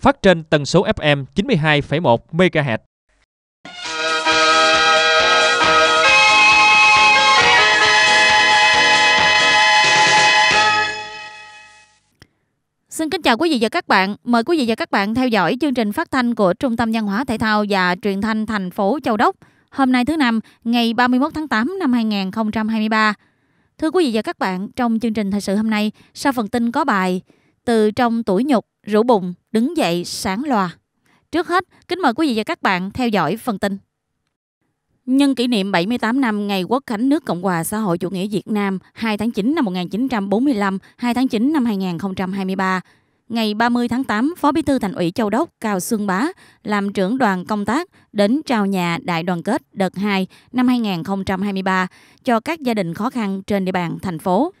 phát trên tần số FM 92,1 MHz. Xin kính chào quý vị và các bạn. Mời quý vị và các bạn theo dõi chương trình phát thanh của Trung tâm Văn hóa Thể thao và Truyền thanh thành phố Châu Đốc. Hôm nay thứ năm, ngày 31 tháng 8 năm 2023. Thưa quý vị và các bạn, trong chương trình thời sự hôm nay, sau phần tin có bài Từ trong tuổi nhục rượu bùng, đứng dậy, sáng loa. Trước hết, kính mời quý vị và các bạn theo dõi phần tin. Nhân kỷ niệm 78 năm ngày Quốc khánh nước Cộng hòa xã hội chủ nghĩa Việt Nam 2 tháng 9 năm 1945, 2 tháng 9 năm 2023, ngày 30 tháng 8, Phó Bí thư Thành ủy Châu Đốc Cao Xuân Bá làm trưởng đoàn công tác đến trao nhà đại đoàn kết đợt 2 năm 2023 cho các gia đình khó khăn trên địa bàn thành phố.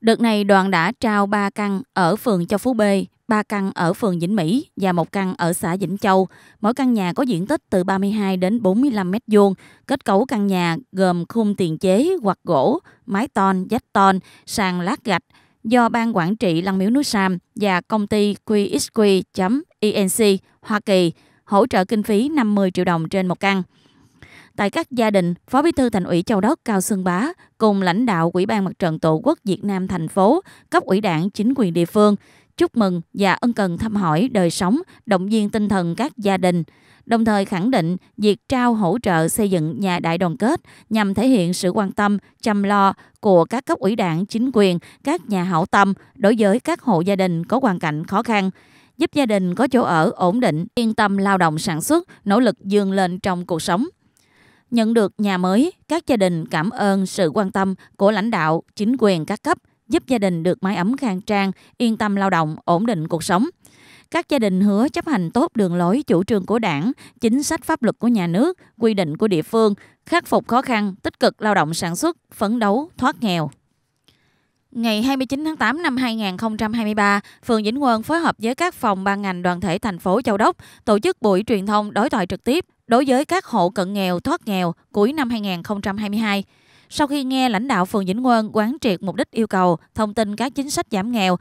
Đợt này đoàn đã trao 3 căn ở phường Châu Phú B, 3 căn ở phường Vĩnh Mỹ và một căn ở xã Vĩnh Châu. Mỗi căn nhà có diện tích từ 32 đến 45 mét vuông. Kết cấu căn nhà gồm khung tiền chế hoặc gỗ, mái ton, vách ton, sàn lát gạch do Ban Quản trị Lăng Miếu Núi Sam và công ty QXQ.inc e Hoa Kỳ hỗ trợ kinh phí 50 triệu đồng trên một căn tại các gia đình, Phó Bí thư Thành ủy Châu Đốc Cao Xuân Bá cùng lãnh đạo Ủy ban Mặt trận Tổ quốc Việt Nam thành phố, cấp ủy đảng chính quyền địa phương chúc mừng và ân cần thăm hỏi đời sống, động viên tinh thần các gia đình. Đồng thời khẳng định việc trao hỗ trợ xây dựng nhà đại đoàn kết nhằm thể hiện sự quan tâm, chăm lo của các cấp ủy đảng, chính quyền, các nhà hảo tâm đối với các hộ gia đình có hoàn cảnh khó khăn giúp gia đình có chỗ ở ổn định, yên tâm lao động sản xuất, nỗ lực dương lên trong cuộc sống. Nhận được nhà mới, các gia đình cảm ơn sự quan tâm của lãnh đạo, chính quyền các cấp – giúp gia đình được mái ấm khang trang, yên tâm lao động, ổn định cuộc sống. Các gia đình hứa chấp hành tốt đường lối chủ trương của đảng, chính sách pháp luật của nhà nước, quy định của địa phương, khắc phục khó khăn, tích cực lao động sản xuất, phấn đấu, thoát nghèo. Ngày 29 tháng 8 năm 2023, phường Vĩnh Quân phối hợp với các phòng ban ngành đoàn thể thành phố Châu Đốc tổ chức buổi truyền thông đối thoại trực tiếp đối với các hộ cận nghèo thoát nghèo cuối năm 2022. Sau khi nghe lãnh đạo phường Vĩnh Quân quán triệt mục đích yêu cầu, thông tin các chính sách giảm nghèo,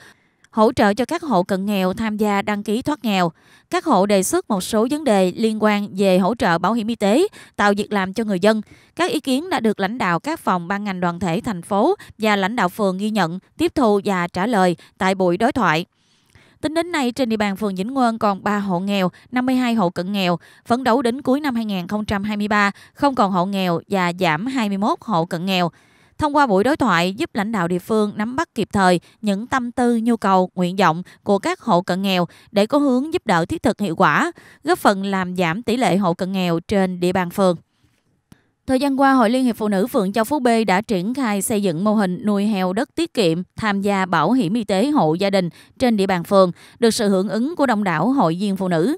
hỗ trợ cho các hộ cận nghèo tham gia đăng ký thoát nghèo. Các hộ đề xuất một số vấn đề liên quan về hỗ trợ bảo hiểm y tế, tạo việc làm cho người dân. Các ý kiến đã được lãnh đạo các phòng ban ngành đoàn thể thành phố và lãnh đạo phường ghi nhận, tiếp thu và trả lời tại buổi đối thoại. Tính đến nay, trên địa bàn phường Vĩnh Ngươn còn 3 hộ nghèo, 52 hộ cận nghèo. Phấn đấu đến cuối năm 2023, không còn hộ nghèo và giảm 21 hộ cận nghèo. Thông qua buổi đối thoại giúp lãnh đạo địa phương nắm bắt kịp thời những tâm tư, nhu cầu, nguyện vọng của các hộ cận nghèo để có hướng giúp đỡ thiết thực hiệu quả, góp phần làm giảm tỷ lệ hộ cận nghèo trên địa bàn phường. Thời gian qua, Hội Liên hiệp Phụ nữ Phường Châu Phú B đã triển khai xây dựng mô hình nuôi heo đất tiết kiệm, tham gia bảo hiểm y tế hộ gia đình trên địa bàn phường, được sự hưởng ứng của đông đảo hội viên phụ nữ.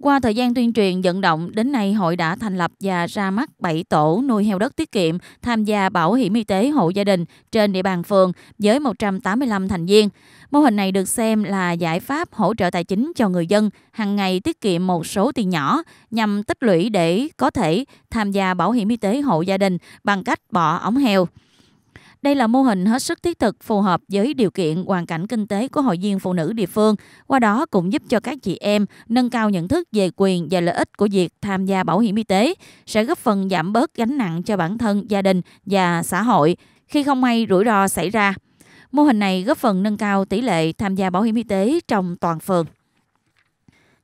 Qua thời gian tuyên truyền vận động, đến nay hội đã thành lập và ra mắt 7 tổ nuôi heo đất tiết kiệm tham gia bảo hiểm y tế hộ gia đình trên địa bàn phường với 185 thành viên. Mô hình này được xem là giải pháp hỗ trợ tài chính cho người dân hàng ngày tiết kiệm một số tiền nhỏ nhằm tích lũy để có thể tham gia bảo hiểm y tế hộ gia đình bằng cách bỏ ống heo. Đây là mô hình hết sức thiết thực phù hợp với điều kiện hoàn cảnh kinh tế của hội viên phụ nữ địa phương, qua đó cũng giúp cho các chị em nâng cao nhận thức về quyền và lợi ích của việc tham gia bảo hiểm y tế, sẽ góp phần giảm bớt gánh nặng cho bản thân, gia đình và xã hội khi không may rủi ro xảy ra. Mô hình này góp phần nâng cao tỷ lệ tham gia bảo hiểm y tế trong toàn phường.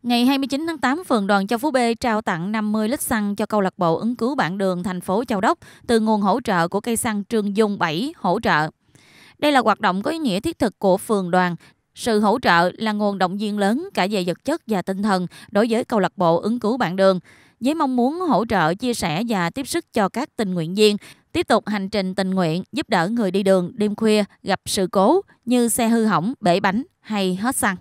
Ngày 29 tháng 8, phường đoàn Châu Phú B trao tặng 50 lít xăng cho câu lạc bộ ứng cứu bản đường thành phố Châu Đốc từ nguồn hỗ trợ của cây xăng Trương Dung 7 hỗ trợ. Đây là hoạt động có ý nghĩa thiết thực của phường đoàn. Sự hỗ trợ là nguồn động viên lớn cả về vật chất và tinh thần đối với câu lạc bộ ứng cứu bạn đường, với mong muốn hỗ trợ, chia sẻ và tiếp sức cho các tình nguyện viên tiếp tục hành trình tình nguyện giúp đỡ người đi đường đêm khuya gặp sự cố như xe hư hỏng, bể bánh hay hết xăng.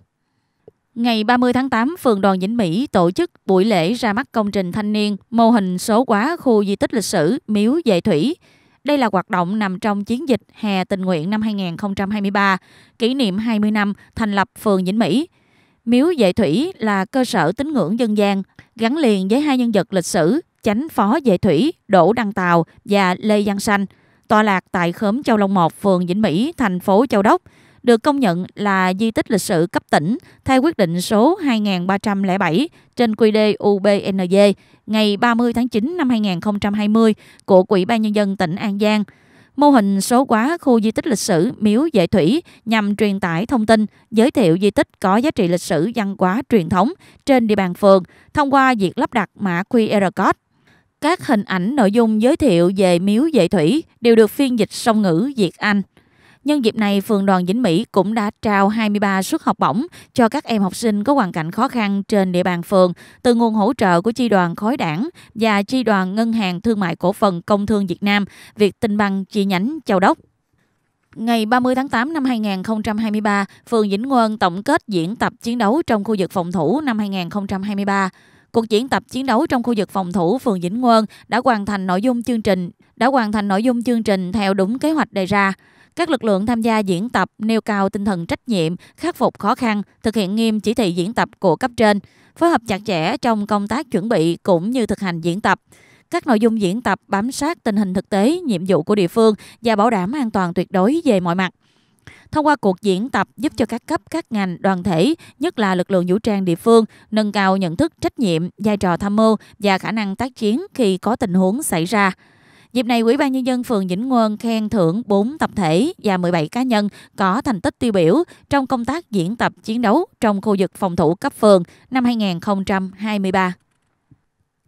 Ngày 30 tháng 8, phường Đoàn Vĩnh Mỹ tổ chức buổi lễ ra mắt công trình thanh niên mô hình số hóa khu di tích lịch sử Miếu Vệ Thủy. Đây là hoạt động nằm trong chiến dịch hè tình nguyện năm 2023, kỷ niệm 20 năm thành lập phường Vĩnh Mỹ. Miếu Vệ Thủy là cơ sở tín ngưỡng dân gian gắn liền với hai nhân vật lịch sử chánh phó Vệ Thủy Đỗ Đăng Tàu và Lê Văn Sanh, tọa lạc tại khóm Châu Long 1, phường Vĩnh Mỹ, thành phố Châu Đốc – được công nhận là di tích lịch sử cấp tỉnh theo quyết định số 2307 trên quy đề UBND ngày 30 tháng 9 năm 2020 của Quỹ ban Nhân dân tỉnh An Giang. Mô hình số hóa khu di tích lịch sử Miếu Vệ Thủy nhằm truyền tải thông tin, giới thiệu di tích có giá trị lịch sử văn hóa truyền thống trên địa bàn phường thông qua việc lắp đặt mã QR code các hình ảnh nội dung giới thiệu về miếu vệ thủy đều được phiên dịch song ngữ Việt Anh. Nhân dịp này, Phường Đoàn Vĩnh Mỹ cũng đã trao 23 suất học bổng cho các em học sinh có hoàn cảnh khó khăn trên địa bàn phường từ nguồn hỗ trợ của Chi đoàn khối Đảng và Chi đoàn Ngân hàng Thương mại Cổ phần Công thương Việt Nam, Việt Tinh Băng chi nhánh Châu Đốc. Ngày 30 tháng 8 năm 2023, phường Vĩnh Ngân tổng kết diễn tập chiến đấu trong khu vực phòng thủ năm 2023. Cuộc diễn tập chiến đấu trong khu vực phòng thủ phường Vĩnh Ngân đã hoàn thành nội dung chương trình, đã hoàn thành nội dung chương trình theo đúng kế hoạch đề ra. Các lực lượng tham gia diễn tập nêu cao tinh thần trách nhiệm, khắc phục khó khăn, thực hiện nghiêm chỉ thị diễn tập của cấp trên, phối hợp chặt chẽ trong công tác chuẩn bị cũng như thực hành diễn tập. Các nội dung diễn tập bám sát tình hình thực tế, nhiệm vụ của địa phương và bảo đảm an toàn tuyệt đối về mọi mặt. Thông qua cuộc diễn tập giúp cho các cấp, các ngành, đoàn thể, nhất là lực lượng vũ trang địa phương, nâng cao nhận thức trách nhiệm, vai trò tham mưu và khả năng tác chiến khi có tình huống xảy ra. Dịp này, Ủy ban Nhân dân phường Vĩnh Nguồn khen thưởng 4 tập thể và 17 cá nhân có thành tích tiêu biểu trong công tác diễn tập chiến đấu trong khu vực phòng thủ cấp phường năm 2023.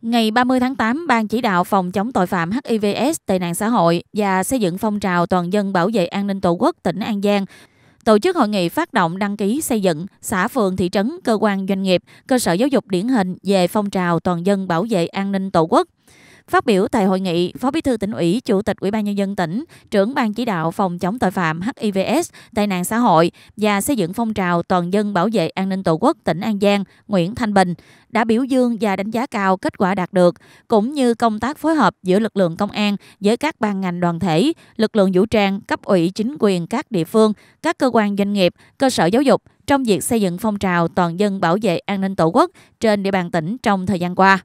Ngày 30 tháng 8, Ban chỉ đạo phòng chống tội phạm HIVS, tệ nạn xã hội và xây dựng phong trào toàn dân bảo vệ an ninh tổ quốc tỉnh An Giang tổ chức hội nghị phát động đăng ký xây dựng xã phường thị trấn cơ quan doanh nghiệp cơ sở giáo dục điển hình về phong trào toàn dân bảo vệ an ninh tổ quốc Phát biểu tại hội nghị, Phó Bí thư tỉnh ủy, Chủ tịch Ủy ban nhân dân tỉnh, trưởng ban chỉ đạo phòng chống tội phạm HIVS, tai nạn xã hội và xây dựng phong trào toàn dân bảo vệ an ninh Tổ quốc tỉnh An Giang, Nguyễn Thanh Bình đã biểu dương và đánh giá cao kết quả đạt được cũng như công tác phối hợp giữa lực lượng công an với các ban ngành đoàn thể, lực lượng vũ trang, cấp ủy chính quyền các địa phương, các cơ quan doanh nghiệp, cơ sở giáo dục trong việc xây dựng phong trào toàn dân bảo vệ an ninh Tổ quốc trên địa bàn tỉnh trong thời gian qua.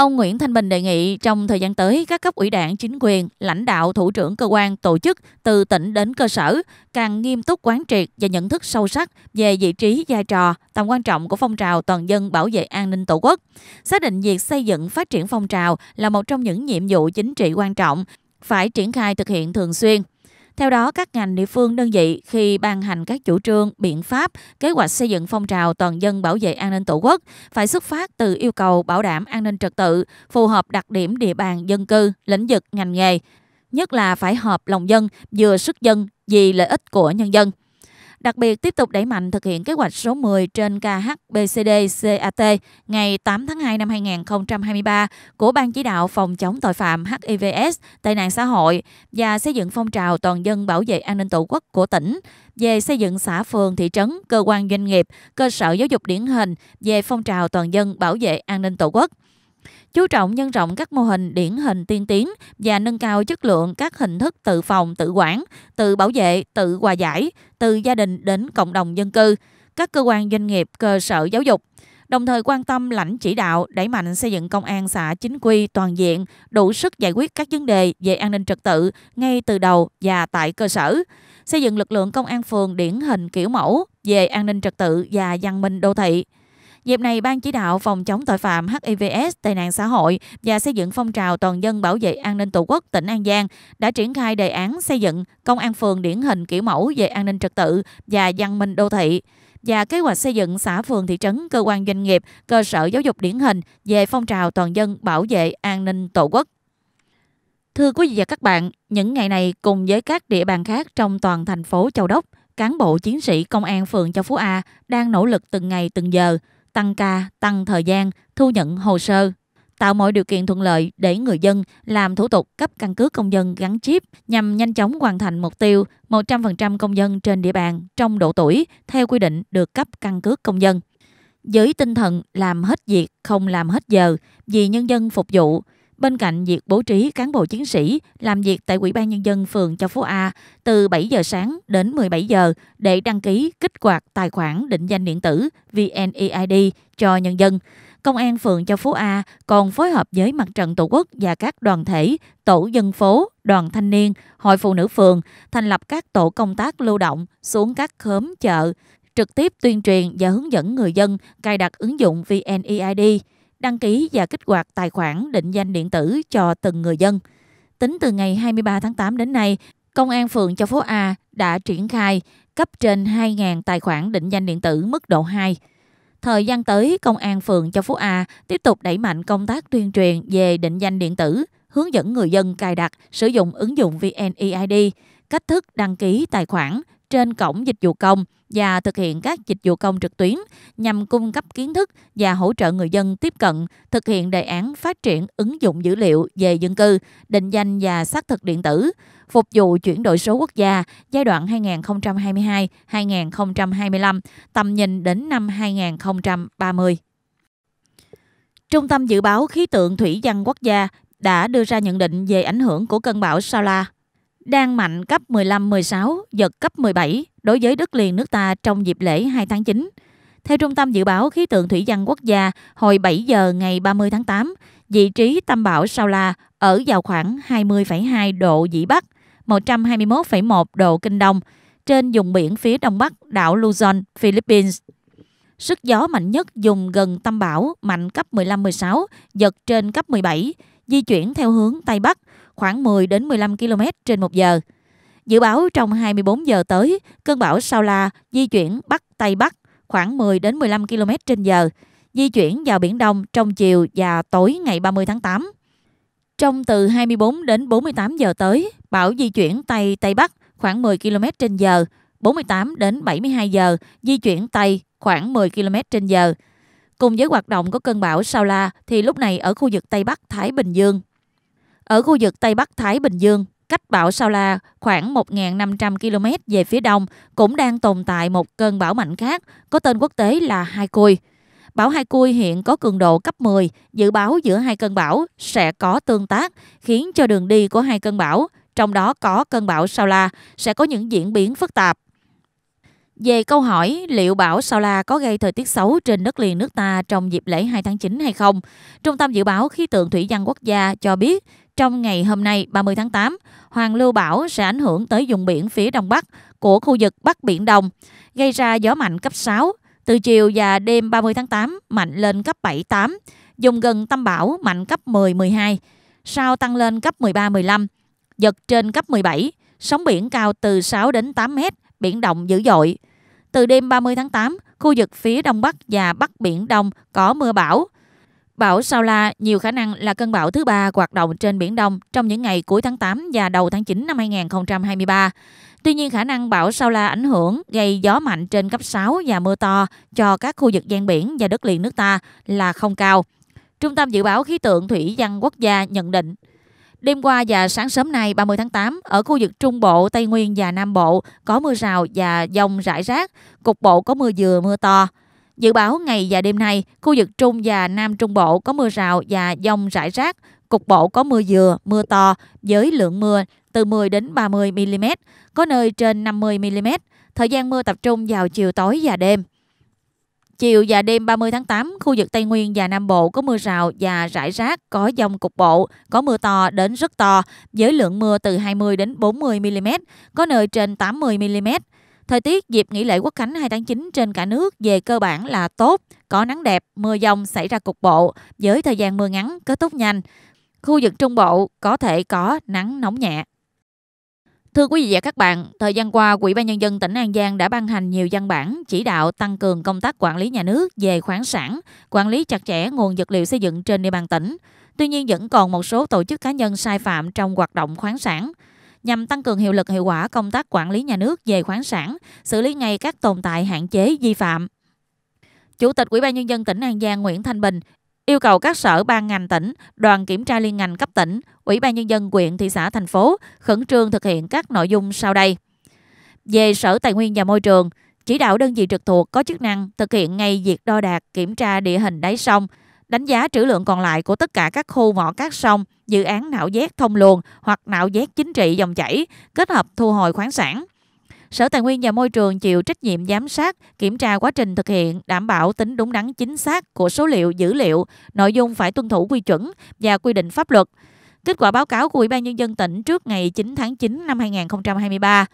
Ông Nguyễn Thanh Bình đề nghị trong thời gian tới các cấp ủy đảng, chính quyền, lãnh đạo, thủ trưởng cơ quan, tổ chức từ tỉnh đến cơ sở càng nghiêm túc quán triệt và nhận thức sâu sắc về vị trí, vai trò, tầm quan trọng của phong trào toàn dân bảo vệ an ninh tổ quốc. Xác định việc xây dựng phát triển phong trào là một trong những nhiệm vụ chính trị quan trọng phải triển khai thực hiện thường xuyên. Theo đó, các ngành địa phương đơn vị khi ban hành các chủ trương, biện pháp, kế hoạch xây dựng phong trào toàn dân bảo vệ an ninh Tổ quốc phải xuất phát từ yêu cầu bảo đảm an ninh trật tự phù hợp đặc điểm địa bàn dân cư, lĩnh vực, ngành nghề, nhất là phải hợp lòng dân, vừa sức dân vì lợi ích của nhân dân. Đặc biệt tiếp tục đẩy mạnh thực hiện kế hoạch số 10 trên KHBCD-CAT ngày 8 tháng 2 năm 2023 của Ban chỉ đạo phòng chống tội phạm HIVS, tệ nạn xã hội và xây dựng phong trào toàn dân bảo vệ an ninh tổ quốc của tỉnh về xây dựng xã phường thị trấn, cơ quan doanh nghiệp, cơ sở giáo dục điển hình về phong trào toàn dân bảo vệ an ninh tổ quốc chú trọng nhân rộng các mô hình điển hình tiên tiến và nâng cao chất lượng các hình thức tự phòng, tự quản, tự bảo vệ, tự hòa giải, từ gia đình đến cộng đồng dân cư, các cơ quan doanh nghiệp, cơ sở giáo dục đồng thời quan tâm lãnh chỉ đạo đẩy mạnh xây dựng công an xã chính quy toàn diện, đủ sức giải quyết các vấn đề về an ninh trật tự ngay từ đầu và tại cơ sở, xây dựng lực lượng công an phường điển hình kiểu mẫu về an ninh trật tự và văn minh đô thị. Dịp này, Ban chỉ đạo phòng chống tội phạm HIVS, tệ nạn xã hội và xây dựng phong trào toàn dân bảo vệ an ninh Tổ quốc tỉnh An Giang đã triển khai đề án xây dựng công an phường điển hình kiểu mẫu về an ninh trật tự và văn minh đô thị và kế hoạch xây dựng xã phường thị trấn cơ quan doanh nghiệp cơ sở giáo dục điển hình về phong trào toàn dân bảo vệ an ninh tổ quốc Thưa quý vị và các bạn, những ngày này cùng với các địa bàn khác trong toàn thành phố Châu Đốc, cán bộ chiến sĩ công an phường Châu Phú A đang nỗ lực từng ngày từng giờ tăng ca, tăng thời gian, thu nhận hồ sơ, tạo mọi điều kiện thuận lợi để người dân làm thủ tục cấp căn cước công dân gắn chip nhằm nhanh chóng hoàn thành mục tiêu 100% công dân trên địa bàn trong độ tuổi theo quy định được cấp căn cước công dân. với tinh thần làm hết việc không làm hết giờ vì nhân dân phục vụ, Bên cạnh việc bố trí cán bộ chiến sĩ làm việc tại Ủy ban Nhân dân phường Châu Phú A từ 7 giờ sáng đến 17 giờ để đăng ký kích hoạt tài khoản định danh điện tử VNEID cho nhân dân. Công an phường Châu Phú A còn phối hợp với Mặt trận Tổ quốc và các đoàn thể, tổ dân phố, đoàn thanh niên, hội phụ nữ phường thành lập các tổ công tác lưu động xuống các khóm chợ, trực tiếp tuyên truyền và hướng dẫn người dân cài đặt ứng dụng VNEID đăng ký và kích hoạt tài khoản định danh điện tử cho từng người dân. Tính từ ngày 23 tháng 8 đến nay, Công an phường Châu Phố A đã triển khai cấp trên 2.000 tài khoản định danh điện tử mức độ 2. Thời gian tới, Công an phường Châu Phú A tiếp tục đẩy mạnh công tác tuyên truyền về định danh điện tử, hướng dẫn người dân cài đặt, sử dụng ứng dụng VNEID, cách thức đăng ký tài khoản, trên cổng dịch vụ công và thực hiện các dịch vụ công trực tuyến nhằm cung cấp kiến thức và hỗ trợ người dân tiếp cận thực hiện đề án phát triển ứng dụng dữ liệu về dân cư, định danh và xác thực điện tử, phục vụ chuyển đổi số quốc gia giai đoạn 2022-2025, tầm nhìn đến năm 2030. Trung tâm Dự báo Khí tượng Thủy văn Quốc gia đã đưa ra nhận định về ảnh hưởng của cơn bão Saula đang mạnh cấp 15-16, giật cấp 17 đối với đất liền nước ta trong dịp lễ 2 tháng 9. Theo Trung tâm Dự báo Khí tượng Thủy văn Quốc gia, hồi 7 giờ ngày 30 tháng 8, vị trí tâm bão Sao La ở vào khoảng 20,2 độ Vĩ Bắc, 121,1 độ Kinh Đông, trên vùng biển phía đông bắc đảo Luzon, Philippines. Sức gió mạnh nhất dùng gần tâm bão mạnh cấp 15-16, giật trên cấp 17, di chuyển theo hướng Tây Bắc, khoảng 10 đến 15 km trên một giờ. Dự báo trong 24 giờ tới, cơn bão Sao La di chuyển Bắc Tây Bắc khoảng 10 đến 15 km trên giờ, di chuyển vào Biển Đông trong chiều và tối ngày 30 tháng 8. Trong từ 24 đến 48 giờ tới, bão di chuyển Tây Tây Bắc khoảng 10 km trên giờ, 48 đến 72 giờ, di chuyển Tây khoảng 10 km trên giờ. Cùng với hoạt động của cơn bão Sao La thì lúc này ở khu vực Tây Bắc Thái Bình Dương ở khu vực Tây Bắc Thái Bình Dương, cách bão Sao La khoảng 1.500 km về phía đông cũng đang tồn tại một cơn bão mạnh khác có tên quốc tế là Hai Cui. Bão Hai Cui hiện có cường độ cấp 10, dự báo giữa hai cơn bão sẽ có tương tác khiến cho đường đi của hai cơn bão, trong đó có cơn bão Sao La, sẽ có những diễn biến phức tạp. Về câu hỏi liệu bão Sao La có gây thời tiết xấu trên đất liền nước ta trong dịp lễ 2 tháng 9 hay không, Trung tâm Dự báo Khí tượng Thủy văn Quốc gia cho biết trong ngày hôm nay 30 tháng 8, hoàn lưu bão sẽ ảnh hưởng tới vùng biển phía đông bắc của khu vực Bắc Biển Đông, gây ra gió mạnh cấp 6, từ chiều và đêm 30 tháng 8 mạnh lên cấp 7-8, vùng gần tâm bão mạnh cấp 10-12, sau tăng lên cấp 13-15, giật trên cấp 17, sóng biển cao từ 6 đến 8 mét, biển động dữ dội. Từ đêm 30 tháng 8, khu vực phía Đông Bắc và Bắc Biển Đông có mưa bão, Bão Sao La nhiều khả năng là cơn bão thứ ba hoạt động trên Biển Đông trong những ngày cuối tháng 8 và đầu tháng 9 năm 2023. Tuy nhiên, khả năng bão Sao La ảnh hưởng gây gió mạnh trên cấp 6 và mưa to cho các khu vực ven biển và đất liền nước ta là không cao. Trung tâm Dự báo Khí tượng Thủy văn Quốc gia nhận định, Đêm qua và sáng sớm nay 30 tháng 8, ở khu vực Trung Bộ, Tây Nguyên và Nam Bộ có mưa rào và dông rải rác, cục bộ có mưa vừa, mưa to. Dự báo ngày và đêm nay, khu vực Trung và Nam Trung Bộ có mưa rào và dông rải rác, cục bộ có mưa vừa, mưa to với lượng mưa từ 10 đến 30 mm, có nơi trên 50 mm. Thời gian mưa tập trung vào chiều tối và đêm. Chiều và đêm 30 tháng 8, khu vực Tây Nguyên và Nam Bộ có mưa rào và rải rác, có dông cục bộ, có mưa to đến rất to, với lượng mưa từ 20 đến 40 mm, có nơi trên 80 mm. Thời tiết dịp nghỉ lễ Quốc khánh 2 tháng 9 trên cả nước về cơ bản là tốt, có nắng đẹp, mưa dông xảy ra cục bộ với thời gian mưa ngắn kết thúc nhanh. Khu vực Trung Bộ có thể có nắng nóng nhẹ. Thưa quý vị và các bạn, thời gian qua, Ủy ban nhân dân tỉnh An Giang đã ban hành nhiều văn bản chỉ đạo tăng cường công tác quản lý nhà nước về khoáng sản, quản lý chặt chẽ nguồn vật liệu xây dựng trên địa bàn tỉnh. Tuy nhiên vẫn còn một số tổ chức cá nhân sai phạm trong hoạt động khoáng sản nhằm tăng cường hiệu lực hiệu quả công tác quản lý nhà nước về khoáng sản, xử lý ngay các tồn tại hạn chế vi phạm. Chủ tịch Ủy ban nhân dân tỉnh An Giang Nguyễn Thanh Bình yêu cầu các sở ban ngành tỉnh, đoàn kiểm tra liên ngành cấp tỉnh, Ủy ban nhân dân huyện, thị xã, thành phố khẩn trương thực hiện các nội dung sau đây. Về Sở Tài nguyên và Môi trường, chỉ đạo đơn vị trực thuộc có chức năng thực hiện ngay việc đo đạc, kiểm tra địa hình đáy sông, đánh giá trữ lượng còn lại của tất cả các khu mỏ cát sông, dự án nạo vét thông luồng hoặc nạo vét chính trị dòng chảy, kết hợp thu hồi khoáng sản. Sở Tài nguyên và Môi trường chịu trách nhiệm giám sát, kiểm tra quá trình thực hiện, đảm bảo tính đúng đắn chính xác của số liệu, dữ liệu, nội dung phải tuân thủ quy chuẩn và quy định pháp luật. Kết quả báo cáo của Ủy ban Nhân dân tỉnh trước ngày 9 tháng 9 năm 2023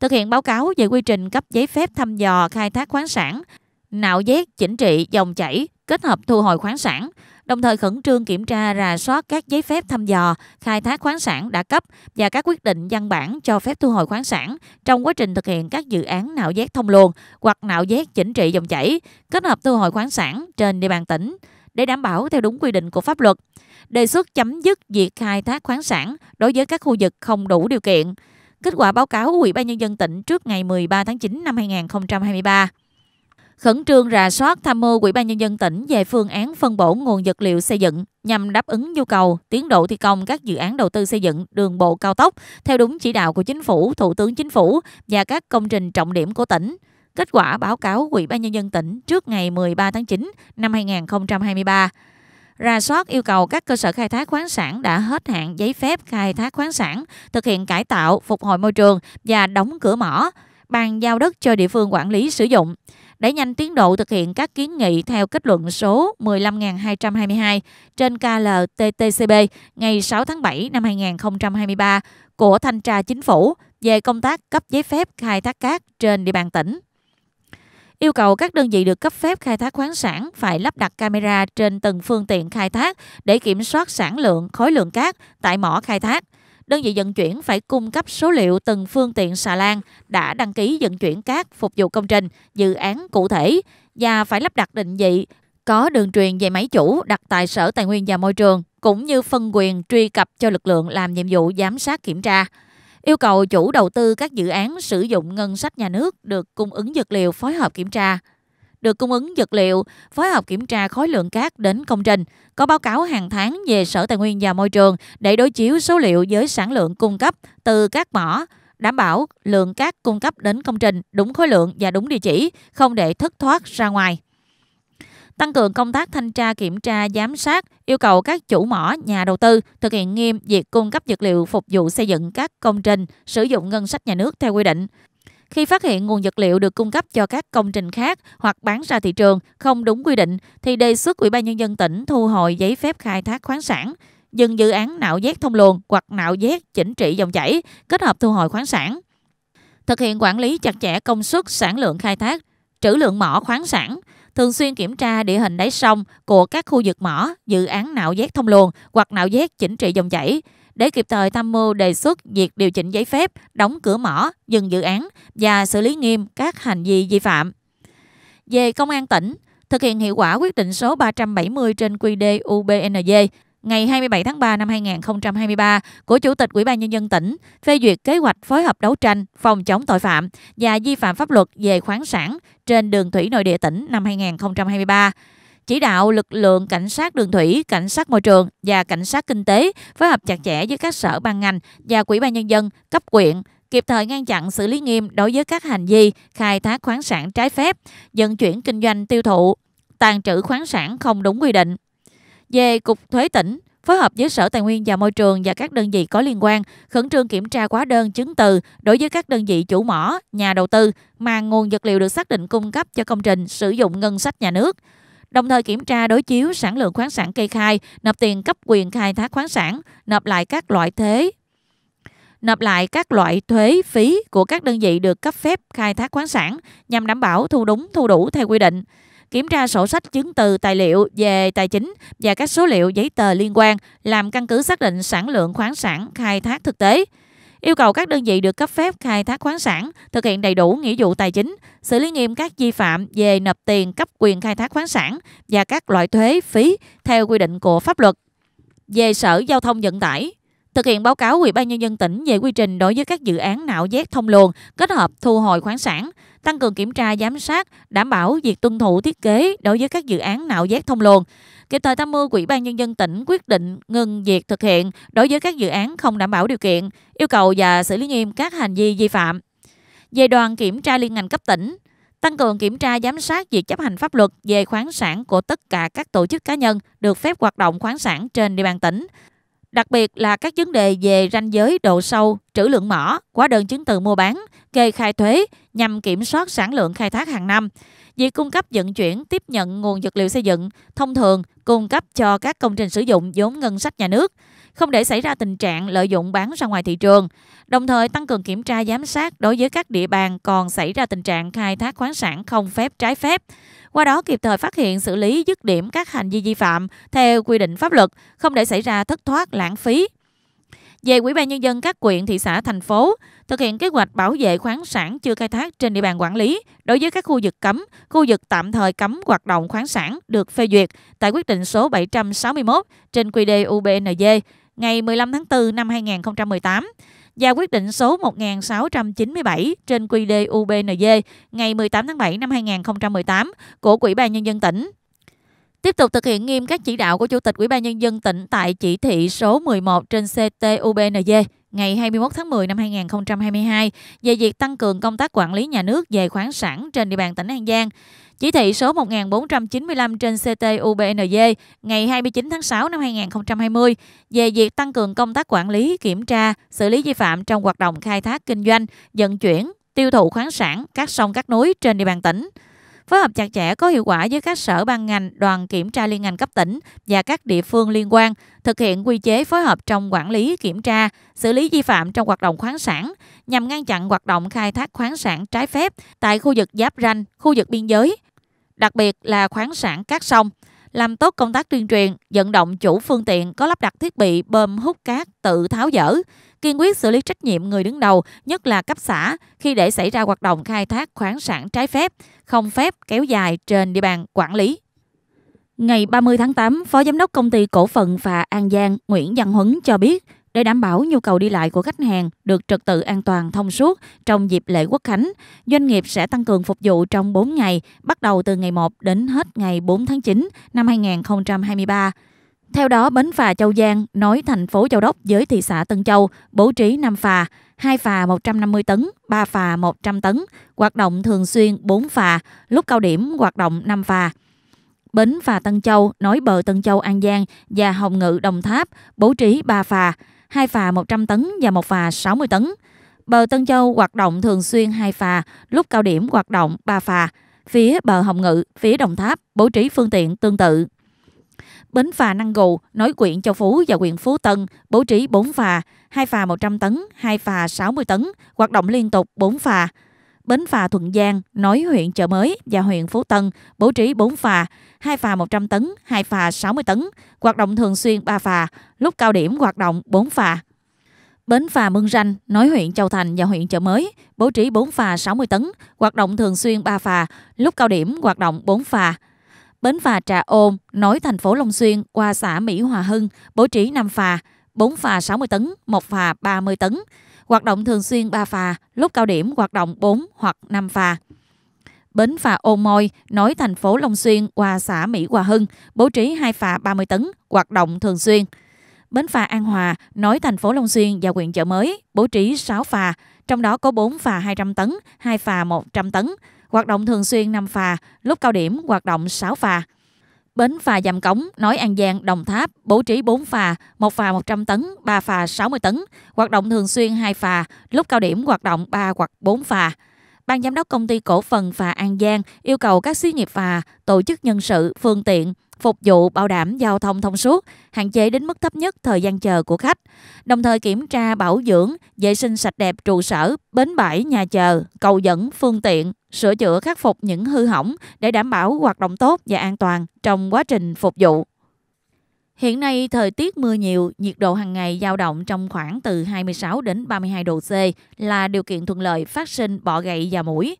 thực hiện báo cáo về quy trình cấp giấy phép thăm dò khai thác khoáng sản nạo vét chỉnh trị dòng chảy kết hợp thu hồi khoáng sản đồng thời khẩn trương kiểm tra rà soát các giấy phép thăm dò, khai thác khoáng sản đã cấp và các quyết định văn bản cho phép thu hồi khoáng sản trong quá trình thực hiện các dự án nạo vét thông luồng hoặc nạo vét chỉnh trị dòng chảy, kết hợp thu hồi khoáng sản trên địa bàn tỉnh để đảm bảo theo đúng quy định của pháp luật. Đề xuất chấm dứt việc khai thác khoáng sản đối với các khu vực không đủ điều kiện. Kết quả báo cáo Ủy ban nhân dân tỉnh trước ngày 13 tháng 9 năm 2023 khẩn trương rà soát tham mưu Ủy ban nhân dân tỉnh về phương án phân bổ nguồn vật liệu xây dựng nhằm đáp ứng nhu cầu tiến độ thi công các dự án đầu tư xây dựng đường bộ cao tốc theo đúng chỉ đạo của chính phủ, thủ tướng chính phủ và các công trình trọng điểm của tỉnh. Kết quả báo cáo Ủy ban nhân dân tỉnh trước ngày 13 tháng 9 năm 2023 ra soát yêu cầu các cơ sở khai thác khoáng sản đã hết hạn giấy phép khai thác khoáng sản, thực hiện cải tạo, phục hồi môi trường và đóng cửa mỏ, bàn giao đất cho địa phương quản lý sử dụng đẩy nhanh tiến độ thực hiện các kiến nghị theo kết luận số 15.222 trên KLTTCB ngày 6 tháng 7 năm 2023 của Thanh tra Chính phủ về công tác cấp giấy phép khai thác cát trên địa bàn tỉnh yêu cầu các đơn vị được cấp phép khai thác khoáng sản phải lắp đặt camera trên từng phương tiện khai thác để kiểm soát sản lượng, khối lượng cát tại mỏ khai thác đơn vị vận chuyển phải cung cấp số liệu từng phương tiện xà lan đã đăng ký vận chuyển cát phục vụ công trình, dự án cụ thể và phải lắp đặt định vị có đường truyền về máy chủ đặt tại Sở Tài nguyên và Môi trường cũng như phân quyền truy cập cho lực lượng làm nhiệm vụ giám sát kiểm tra. Yêu cầu chủ đầu tư các dự án sử dụng ngân sách nhà nước được cung ứng vật liệu phối hợp kiểm tra được cung ứng vật liệu, phối hợp kiểm tra khối lượng cát đến công trình, có báo cáo hàng tháng về Sở Tài nguyên và Môi trường để đối chiếu số liệu với sản lượng cung cấp từ các mỏ, đảm bảo lượng cát cung cấp đến công trình đúng khối lượng và đúng địa chỉ, không để thất thoát ra ngoài tăng cường công tác thanh tra kiểm tra giám sát yêu cầu các chủ mỏ nhà đầu tư thực hiện nghiêm việc cung cấp vật liệu phục vụ xây dựng các công trình sử dụng ngân sách nhà nước theo quy định khi phát hiện nguồn vật liệu được cung cấp cho các công trình khác hoặc bán ra thị trường không đúng quy định thì đề xuất Ủy ban nhân dân tỉnh thu hồi giấy phép khai thác khoáng sản, dừng dự án nạo vét thông luồng hoặc nạo vét chỉnh trị dòng chảy, kết hợp thu hồi khoáng sản. Thực hiện quản lý chặt chẽ công suất, sản lượng khai thác, trữ lượng mỏ khoáng sản, thường xuyên kiểm tra địa hình đáy sông của các khu vực mỏ, dự án nạo vét thông luồng hoặc nạo vét chỉnh trị dòng chảy, để kịp thời tham mưu đề xuất việc điều chỉnh giấy phép, đóng cửa mỏ, dừng dự án và xử lý nghiêm các hành vi vi phạm. Về Công an tỉnh, thực hiện hiệu quả quyết định số 370 trên QD UBND ngày 27 tháng 3 năm 2023 của Chủ tịch Ủy ban Nhân dân tỉnh phê duyệt kế hoạch phối hợp đấu tranh phòng chống tội phạm và vi phạm pháp luật về khoáng sản trên đường thủy nội địa tỉnh năm 2023 chỉ đạo lực lượng cảnh sát đường thủy, cảnh sát môi trường và cảnh sát kinh tế phối hợp chặt chẽ với các sở ban ngành và quỹ ban nhân dân cấp quyện kịp thời ngăn chặn xử lý nghiêm đối với các hành vi khai thác khoáng sản trái phép, vận chuyển kinh doanh tiêu thụ, tàn trữ khoáng sản không đúng quy định. Về Cục Thuế tỉnh, phối hợp với Sở Tài nguyên và Môi trường và các đơn vị có liên quan, khẩn trương kiểm tra hóa đơn chứng từ đối với các đơn vị chủ mỏ, nhà đầu tư mà nguồn vật liệu được xác định cung cấp cho công trình sử dụng ngân sách nhà nước đồng thời kiểm tra đối chiếu sản lượng khoáng sản kê khai, nộp tiền cấp quyền khai thác khoáng sản, nộp lại các loại thuế, nộp lại các loại thuế phí của các đơn vị được cấp phép khai thác khoáng sản nhằm đảm bảo thu đúng thu đủ theo quy định kiểm tra sổ sách chứng từ tài liệu về tài chính và các số liệu giấy tờ liên quan làm căn cứ xác định sản lượng khoáng sản khai thác thực tế yêu cầu các đơn vị được cấp phép khai thác khoáng sản thực hiện đầy đủ nghĩa vụ tài chính, xử lý nghiêm các vi phạm về nộp tiền cấp quyền khai thác khoáng sản và các loại thuế, phí theo quy định của pháp luật. Về Sở Giao thông Vận tải, thực hiện báo cáo Ủy ban nhân dân tỉnh về quy trình đối với các dự án nạo vét thông luồng, kết hợp thu hồi khoáng sản, tăng cường kiểm tra giám sát, đảm bảo việc tuân thủ thiết kế đối với các dự án nạo vét thông luồng, kịp thời tham mưu Ủy ban nhân dân tỉnh quyết định ngừng việc thực hiện đối với các dự án không đảm bảo điều kiện, yêu cầu và xử lý nghiêm các hành vi vi phạm. Về đoàn kiểm tra liên ngành cấp tỉnh, tăng cường kiểm tra giám sát việc chấp hành pháp luật về khoáng sản của tất cả các tổ chức cá nhân được phép hoạt động khoáng sản trên địa bàn tỉnh, đặc biệt là các vấn đề về ranh giới độ sâu, trữ lượng mỏ, quá đơn chứng từ mua bán, kê khai thuế nhằm kiểm soát sản lượng khai thác hàng năm. Việc cung cấp vận chuyển, tiếp nhận nguồn vật liệu xây dựng, thông thường cung cấp cho các công trình sử dụng vốn ngân sách nhà nước, không để xảy ra tình trạng lợi dụng bán ra ngoài thị trường, đồng thời tăng cường kiểm tra giám sát đối với các địa bàn còn xảy ra tình trạng khai thác khoáng sản không phép trái phép, qua đó kịp thời phát hiện xử lý dứt điểm các hành vi vi phạm theo quy định pháp luật, không để xảy ra thất thoát lãng phí về Ủy ban nhân dân các quyện, thị xã, thành phố thực hiện kế hoạch bảo vệ khoáng sản chưa khai thác trên địa bàn quản lý đối với các khu vực cấm, khu vực tạm thời cấm hoạt động khoáng sản được phê duyệt tại quyết định số 761 trên QĐ UBND ngày 15 tháng 4 năm 2018 và quyết định số 1697 trên QĐ UBND ngày 18 tháng 7 năm 2018 của Ủy ban Nhân dân tỉnh tiếp tục thực hiện nghiêm các chỉ đạo của Chủ tịch Ủy ban Nhân dân tỉnh tại chỉ thị số 11 trên CTUBND ngày 21 tháng 10 năm 2022 về việc tăng cường công tác quản lý nhà nước về khoáng sản trên địa bàn tỉnh An Giang. Chỉ thị số 1495 trên CTUBND ngày 29 tháng 6 năm 2020 về việc tăng cường công tác quản lý, kiểm tra, xử lý vi phạm trong hoạt động khai thác kinh doanh, vận chuyển, tiêu thụ khoáng sản các sông các núi trên địa bàn tỉnh phối hợp chặt chẽ có hiệu quả với các sở ban ngành, đoàn kiểm tra liên ngành cấp tỉnh và các địa phương liên quan, thực hiện quy chế phối hợp trong quản lý, kiểm tra, xử lý vi phạm trong hoạt động khoáng sản nhằm ngăn chặn hoạt động khai thác khoáng sản trái phép tại khu vực giáp ranh, khu vực biên giới, đặc biệt là khoáng sản cát sông làm tốt công tác tuyên truyền, vận động chủ phương tiện có lắp đặt thiết bị bơm hút cát tự tháo dỡ, kiên quyết xử lý trách nhiệm người đứng đầu, nhất là cấp xã, khi để xảy ra hoạt động khai thác khoáng sản trái phép, không phép kéo dài trên địa bàn quản lý. Ngày 30 tháng 8, Phó Giám đốc Công ty Cổ phần và An Giang Nguyễn Văn Huấn cho biết, để đảm bảo nhu cầu đi lại của khách hàng được trật tự an toàn thông suốt trong dịp lễ Quốc Khánh, doanh nghiệp sẽ tăng cường phục vụ trong 4 ngày, bắt đầu từ ngày 1 đến hết ngày 4 tháng 9 năm 2023. Theo đó, bến phà Châu Giang nối thành phố Châu Đốc với thị xã Tân Châu, bố trí 5 phà, 2 phà 150 tấn, 3 phà 100 tấn, hoạt động thường xuyên 4 phà, lúc cao điểm hoạt động 5 phà. Bến phà Tân Châu nối bờ Tân Châu An Giang và Hồng Ngự Đồng Tháp, bố trí 3 phà, 2 phà 100 tấn và 1 phà 60 tấn. Bờ Tân Châu hoạt động thường xuyên 2 phà, lúc cao điểm hoạt động 3 phà. Phía bờ Hồng Ngự, phía Đồng Tháp bố trí phương tiện tương tự. Bến phà Năng Gù nối quyện Châu Phú và quyện Phú Tân bố trí 4 phà, 2 phà 100 tấn, 2 phà 60 tấn, hoạt động liên tục 4 phà. Bến phà Thuận Giang nối huyện Chợ Mới và huyện Phú Tân bố trí 4 phà, 2 phà 100 tấn, 2 phà 60 tấn, hoạt động thường xuyên 3 phà, lúc cao điểm hoạt động 4 phà. Bến phà Mương Ranh nối huyện Châu Thành và huyện Chợ Mới bố trí 4 phà 60 tấn, hoạt động thường xuyên 3 phà, lúc cao điểm hoạt động 4 phà bến phà Trà Ôn nối thành phố Long Xuyên qua xã Mỹ Hòa Hưng, bố trí 5 phà, 4 phà 60 tấn, 1 phà 30 tấn. Hoạt động thường xuyên 3 phà, lúc cao điểm hoạt động 4 hoặc 5 phà. Bến phà Ôn Môi nối thành phố Long Xuyên qua xã Mỹ Hòa Hưng, bố trí 2 phà 30 tấn, hoạt động thường xuyên. Bến phà An Hòa nối thành phố Long Xuyên và huyện chợ mới, bố trí 6 phà, trong đó có 4 phà 200 tấn, 2 phà 100 tấn hoạt động thường xuyên 5 phà, lúc cao điểm hoạt động 6 phà. Bến phà Dàm Cống, nói An Giang, Đồng Tháp bố trí 4 phà, một phà 100 tấn, 3 phà 60 tấn, hoạt động thường xuyên 2 phà, lúc cao điểm hoạt động 3 hoặc 4 phà. Ban giám đốc công ty cổ phần phà An Giang yêu cầu các xí nghiệp phà tổ chức nhân sự, phương tiện, phục vụ bảo đảm giao thông thông suốt, hạn chế đến mức thấp nhất thời gian chờ của khách, đồng thời kiểm tra bảo dưỡng, vệ sinh sạch đẹp trụ sở, bến bãi, nhà chờ, cầu dẫn, phương tiện sửa chữa khắc phục những hư hỏng để đảm bảo hoạt động tốt và an toàn trong quá trình phục vụ. Hiện nay thời tiết mưa nhiều, nhiệt độ hàng ngày dao động trong khoảng từ 26 đến 32 độ C là điều kiện thuận lợi phát sinh bọ gậy và mũi.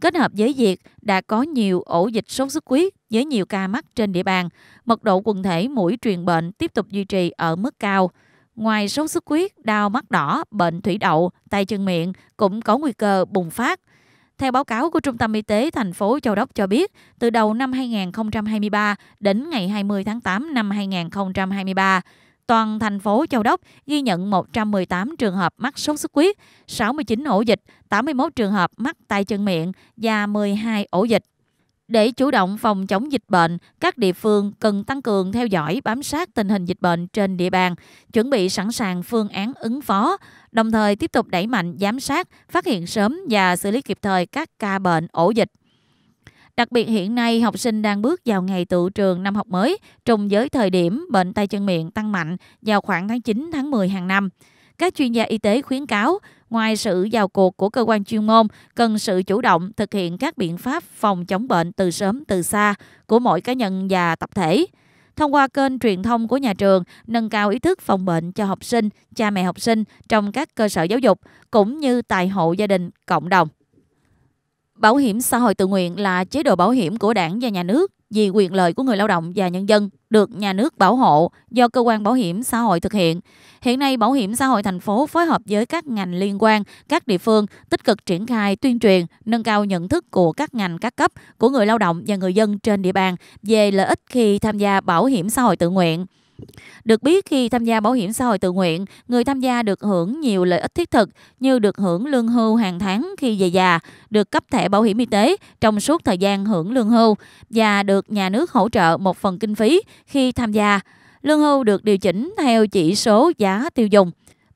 Kết hợp với việc đã có nhiều ổ dịch sốt xuất huyết với nhiều ca mắc trên địa bàn, mật độ quần thể mũi truyền bệnh tiếp tục duy trì ở mức cao. Ngoài sốt xuất huyết, đau mắt đỏ, bệnh thủy đậu, tay chân miệng cũng có nguy cơ bùng phát – theo báo cáo của Trung tâm Y tế thành phố Châu Đốc cho biết, từ đầu năm 2023 đến ngày 20 tháng 8 năm 2023, toàn thành phố Châu Đốc ghi nhận 118 trường hợp mắc sốt xuất huyết, 69 ổ dịch, 81 trường hợp mắc tay chân miệng và 12 ổ dịch. Để chủ động phòng chống dịch bệnh, các địa phương cần tăng cường theo dõi, bám sát tình hình dịch bệnh trên địa bàn, chuẩn bị sẵn sàng phương án ứng phó, đồng thời tiếp tục đẩy mạnh giám sát, phát hiện sớm và xử lý kịp thời các ca bệnh ổ dịch. Đặc biệt hiện nay học sinh đang bước vào ngày tự trường năm học mới, trùng với thời điểm bệnh tay chân miệng tăng mạnh vào khoảng tháng 9 tháng 10 hàng năm. Các chuyên gia y tế khuyến cáo ngoài sự vào cuộc của cơ quan chuyên môn, cần sự chủ động thực hiện các biện pháp phòng chống bệnh từ sớm từ xa của mỗi cá nhân và tập thể. Thông qua kênh truyền thông của nhà trường, nâng cao ý thức phòng bệnh cho học sinh, cha mẹ học sinh trong các cơ sở giáo dục cũng như tài hộ gia đình, cộng đồng. Bảo hiểm xã hội tự nguyện là chế độ bảo hiểm của đảng và nhà nước vì quyền lợi của người lao động và nhân dân được nhà nước bảo hộ do cơ quan bảo hiểm xã hội thực hiện. Hiện nay, Bảo hiểm xã hội thành phố phối hợp với các ngành liên quan, các địa phương tích cực triển khai tuyên truyền, nâng cao nhận thức của các ngành các cấp, của người lao động và người dân trên địa bàn về lợi ích khi tham gia bảo hiểm xã hội tự nguyện. Được biết khi tham gia bảo hiểm xã hội tự nguyện, người tham gia được hưởng nhiều lợi ích thiết thực như được hưởng lương hưu hàng tháng khi về già, được cấp thẻ bảo hiểm y tế trong suốt thời gian hưởng lương hưu và được nhà nước hỗ trợ một phần kinh phí khi tham gia lương hưu được điều chỉnh theo chỉ số giá tiêu dùng.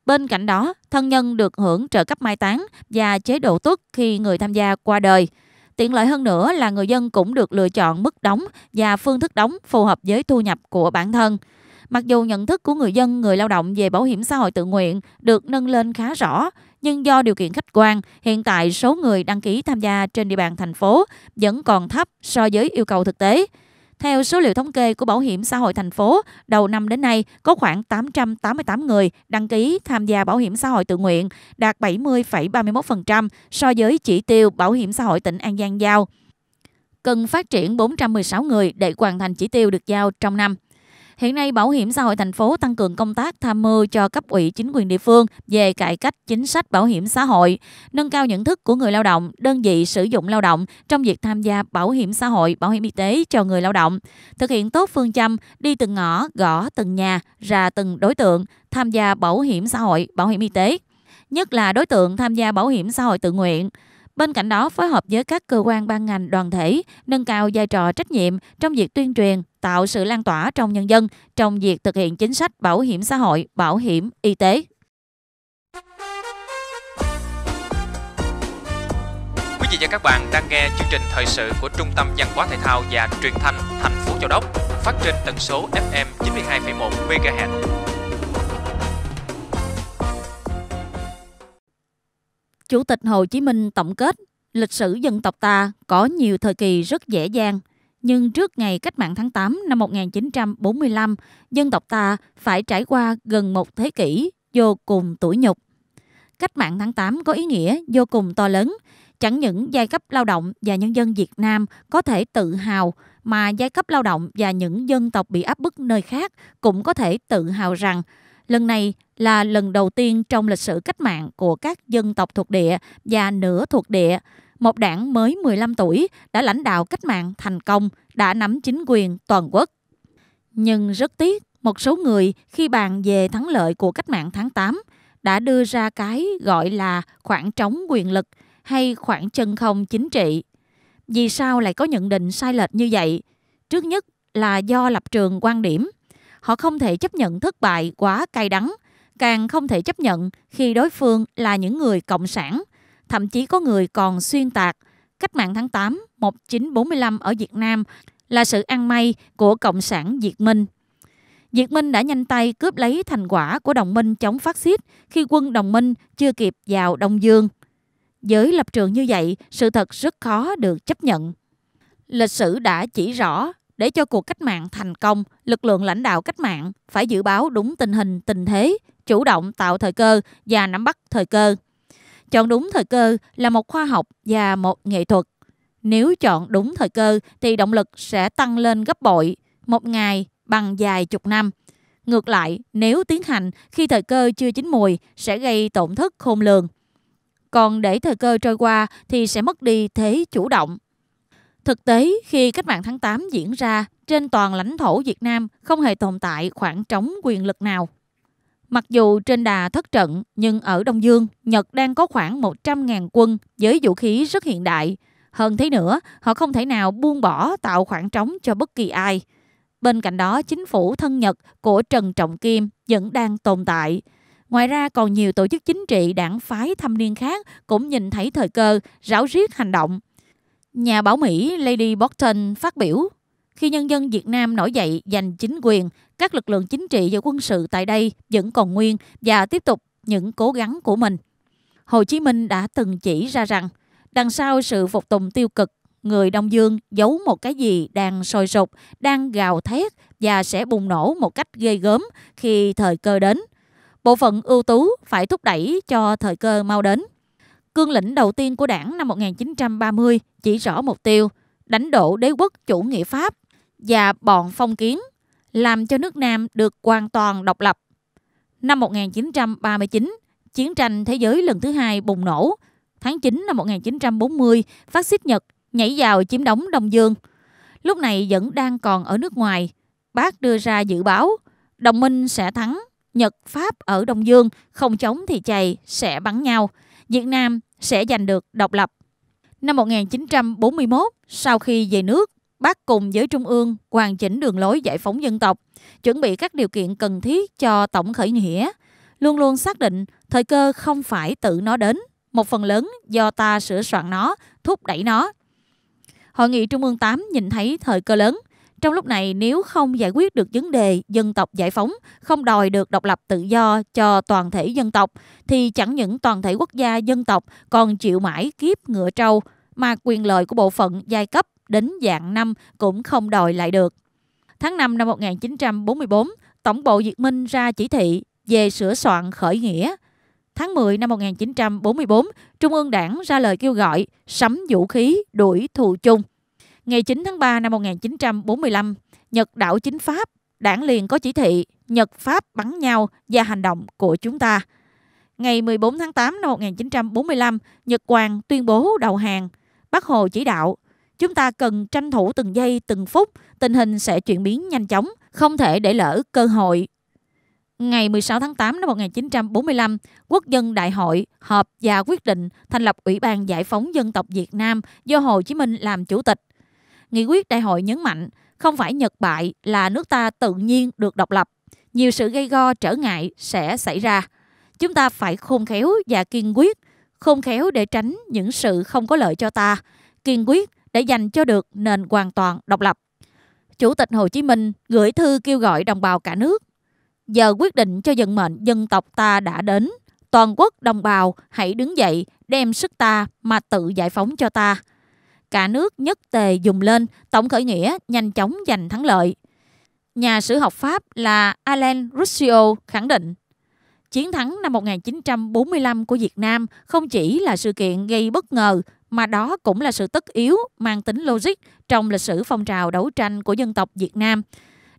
Bên cạnh đó, thân nhân được hưởng trợ cấp mai táng và chế độ tuất khi người tham gia qua đời. Tiện lợi hơn nữa là người dân cũng được lựa chọn mức đóng và phương thức đóng phù hợp với thu nhập của bản thân. Mặc dù nhận thức của người dân, người lao động về bảo hiểm xã hội tự nguyện được nâng lên khá rõ, nhưng do điều kiện khách quan, hiện tại số người đăng ký tham gia trên địa bàn thành phố vẫn còn thấp so với yêu cầu thực tế. Theo số liệu thống kê của Bảo hiểm xã hội thành phố, đầu năm đến nay có khoảng 888 người đăng ký tham gia bảo hiểm xã hội tự nguyện, đạt 70,31% so với chỉ tiêu bảo hiểm xã hội tỉnh An Giang giao. Cần phát triển 416 người để hoàn thành chỉ tiêu được giao trong năm. Hiện nay, Bảo hiểm xã hội thành phố tăng cường công tác tham mưu cho cấp ủy chính quyền địa phương về cải cách chính sách bảo hiểm xã hội, nâng cao nhận thức của người lao động, đơn vị sử dụng lao động trong việc tham gia bảo hiểm xã hội, bảo hiểm y tế cho người lao động, thực hiện tốt phương châm đi từng ngõ, gõ từng nhà, ra từng đối tượng tham gia bảo hiểm xã hội, bảo hiểm y tế, nhất là đối tượng tham gia bảo hiểm xã hội tự nguyện. Bên cạnh đó, phối hợp với các cơ quan ban ngành đoàn thể, nâng cao vai trò trách nhiệm trong việc tuyên truyền, tạo sự lan tỏa trong nhân dân trong việc thực hiện chính sách bảo hiểm xã hội, bảo hiểm y tế. Quý vị và các bạn đang nghe chương trình thời sự của Trung tâm Văn hóa Thể thao và Truyền thanh thành phố Châu Đốc phát trên tần số FM 92,1 MHz. Chủ tịch Hồ Chí Minh tổng kết lịch sử dân tộc ta có nhiều thời kỳ rất dễ dàng nhưng trước ngày cách mạng tháng 8 năm 1945, dân tộc ta phải trải qua gần một thế kỷ vô cùng tủi nhục. Cách mạng tháng 8 có ý nghĩa vô cùng to lớn, chẳng những giai cấp lao động và nhân dân Việt Nam có thể tự hào mà giai cấp lao động và những dân tộc bị áp bức nơi khác cũng có thể tự hào rằng lần này là lần đầu tiên trong lịch sử cách mạng của các dân tộc thuộc địa và nửa thuộc địa một đảng mới 15 tuổi đã lãnh đạo cách mạng thành công, đã nắm chính quyền toàn quốc. Nhưng rất tiếc, một số người khi bàn về thắng lợi của cách mạng tháng 8 đã đưa ra cái gọi là khoảng trống quyền lực hay khoảng chân không chính trị. Vì sao lại có nhận định sai lệch như vậy? Trước nhất là do lập trường quan điểm. Họ không thể chấp nhận thất bại quá cay đắng, càng không thể chấp nhận khi đối phương là những người cộng sản – Thậm chí có người còn xuyên tạc cách mạng tháng 8 1945 ở Việt Nam là sự ăn may của Cộng sản Việt Minh. Việt Minh đã nhanh tay cướp lấy thành quả của đồng minh chống phát xít khi quân đồng minh chưa kịp vào Đông Dương. Với lập trường như vậy, sự thật rất khó được chấp nhận. Lịch sử đã chỉ rõ, để cho cuộc cách mạng thành công, lực lượng lãnh đạo cách mạng phải dự báo đúng tình hình tình thế, chủ động tạo thời cơ và nắm bắt thời cơ. Chọn đúng thời cơ là một khoa học và một nghệ thuật. Nếu chọn đúng thời cơ thì động lực sẽ tăng lên gấp bội, một ngày bằng dài chục năm. Ngược lại, nếu tiến hành khi thời cơ chưa chín mùi sẽ gây tổn thất khôn lường. Còn để thời cơ trôi qua thì sẽ mất đi thế chủ động. Thực tế, khi cách mạng tháng 8 diễn ra, trên toàn lãnh thổ Việt Nam không hề tồn tại khoảng trống quyền lực nào. Mặc dù trên đà thất trận, nhưng ở Đông Dương, Nhật đang có khoảng 100.000 quân với vũ khí rất hiện đại. Hơn thế nữa, họ không thể nào buông bỏ tạo khoảng trống cho bất kỳ ai. Bên cạnh đó, chính phủ thân Nhật của Trần Trọng Kim vẫn đang tồn tại. Ngoài ra còn nhiều tổ chức chính trị đảng phái thâm niên khác cũng nhìn thấy thời cơ, ráo riết hành động. Nhà báo Mỹ Lady Bolton phát biểu, khi nhân dân Việt Nam nổi dậy giành chính quyền, các lực lượng chính trị và quân sự tại đây vẫn còn nguyên và tiếp tục những cố gắng của mình. Hồ Chí Minh đã từng chỉ ra rằng đằng sau sự phục tùng tiêu cực, người Đông Dương giấu một cái gì đang sôi sục, đang gào thét và sẽ bùng nổ một cách ghê gớm khi thời cơ đến. Bộ phận ưu tú phải thúc đẩy cho thời cơ mau đến. Cương lĩnh đầu tiên của đảng năm 1930 chỉ rõ mục tiêu đánh đổ đế quốc chủ nghĩa Pháp và bọn phong kiến làm cho nước Nam được hoàn toàn độc lập. Năm 1939, chiến tranh thế giới lần thứ hai bùng nổ. Tháng 9 năm 1940, phát xít Nhật nhảy vào chiếm đóng Đông Dương. Lúc này vẫn đang còn ở nước ngoài. Bác đưa ra dự báo, đồng minh sẽ thắng, Nhật, Pháp ở Đông Dương, không chống thì chày, sẽ bắn nhau. Việt Nam sẽ giành được độc lập. Năm 1941, sau khi về nước, Bác cùng với Trung ương hoàn chỉnh đường lối giải phóng dân tộc, chuẩn bị các điều kiện cần thiết cho tổng khởi nghĩa, luôn luôn xác định thời cơ không phải tự nó đến, một phần lớn do ta sửa soạn nó, thúc đẩy nó. Hội nghị Trung ương 8 nhìn thấy thời cơ lớn. Trong lúc này nếu không giải quyết được vấn đề dân tộc giải phóng, không đòi được độc lập tự do cho toàn thể dân tộc, thì chẳng những toàn thể quốc gia dân tộc còn chịu mãi kiếp ngựa trâu mà quyền lợi của bộ phận giai cấp đến dạng năm cũng không đòi lại được. Tháng 5 năm 1944, Tổng bộ Việt Minh ra chỉ thị về sửa soạn khởi nghĩa. Tháng 10 năm 1944, Trung ương Đảng ra lời kêu gọi sắm vũ khí đuổi thù chung. Ngày 9 tháng 3 năm 1945, Nhật đảo chính Pháp, Đảng liền có chỉ thị Nhật Pháp bắn nhau và hành động của chúng ta. Ngày 14 tháng 8 năm 1945, Nhật Hoàng tuyên bố đầu hàng. Bác Hồ chỉ đạo Chúng ta cần tranh thủ từng giây từng phút, tình hình sẽ chuyển biến nhanh chóng, không thể để lỡ cơ hội. Ngày 16 tháng 8 năm 1945, Quốc dân Đại hội họp và quyết định thành lập Ủy ban Giải phóng Dân tộc Việt Nam do Hồ Chí Minh làm chủ tịch. Nghị quyết đại hội nhấn mạnh, không phải Nhật bại là nước ta tự nhiên được độc lập. Nhiều sự gây go trở ngại sẽ xảy ra. Chúng ta phải khôn khéo và kiên quyết, khôn khéo để tránh những sự không có lợi cho ta, kiên quyết để dành cho được nền hoàn toàn độc lập. Chủ tịch Hồ Chí Minh gửi thư kêu gọi đồng bào cả nước. Giờ quyết định cho dân mệnh dân tộc ta đã đến. Toàn quốc đồng bào hãy đứng dậy, đem sức ta mà tự giải phóng cho ta. Cả nước nhất tề dùng lên, tổng khởi nghĩa nhanh chóng giành thắng lợi. Nhà sử học Pháp là Alain Ruscio khẳng định Chiến thắng năm 1945 của Việt Nam không chỉ là sự kiện gây bất ngờ mà đó cũng là sự tất yếu mang tính logic trong lịch sử phong trào đấu tranh của dân tộc Việt Nam.